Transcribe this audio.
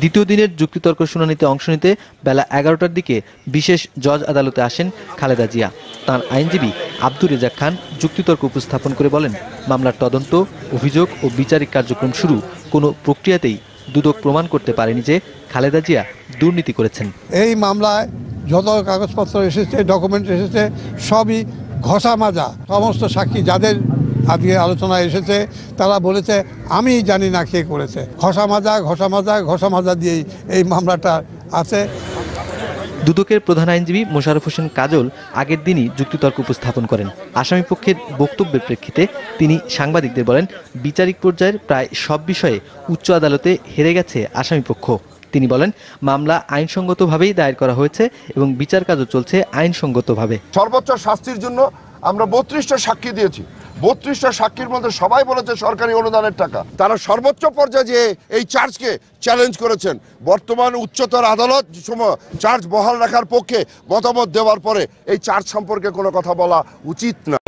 দ্বিতীয় দিনের যুক্তিতর্ক শুনানিতে অংশ নিতে বেলা এগারোটার দিকে বিশেষ জজ আদালতে আসেন খালেদা জিয়া তাঁর আইনজীবী আব্দুর রেজাক খান যুক্তিতর্ক উপস্থাপন করে বলেন মামলার তদন্ত অভিযোগ ও বিচারিক কার্যক্রম শুরু কোনো প্রক্রিয়াতেই দুদক প্রমাণ করতে পারেনি যে খালেদা জিয়া দুর্নীতি করেছেন এই মামলায় যত কাগজপত্র এসেছে ডকুমেন্ট এসেছে সবই ঘষা মাজা সমস্ত সাক্ষী যাদের আজকে আলোচনা এসেছে তারা বলেছে আমি জানি না কে করেছে ঘষা মাজা ঘষা মাজা ঘষা মাজা দিয়েই এই মামলাটা আছে দুদকের প্রধান আইনজীবী মোশারফ হোসেন কাজল আগের দিনই যুক্তিতর্ক উপস্থাপন করেন আসামিপক্ষের বক্তব্যের প্রেক্ষিতে তিনি সাংবাদিকদের বলেন বিচারিক পর্যায়ের প্রায় সব বিষয়ে উচ্চ আদালতে হেরে গেছে আসামিপক্ষ তিনি বলেন মামলা আইনসঙ্গতভাবেই দায়ের করা হয়েছে এবং বিচার কাজও চলছে আইনসঙ্গতভাবে সর্বোচ্চ শাস্তির জন্য আমরা বত্রিশটা সাক্ষী দিয়েছি বত্রিশটা সাক্ষীর মধ্যে সবাই বলেছে সরকারি অনুদানের টাকা তারা সর্বোচ্চ পর্যায়ে যে এই চার্জকে চ্যালেঞ্জ করেছেন বর্তমান উচ্চতর আদালত চার্জ বহাল রাখার পক্ষে মতামত দেওয়ার পরে এই চার্জ সম্পর্কে কোনো কথা বলা উচিত না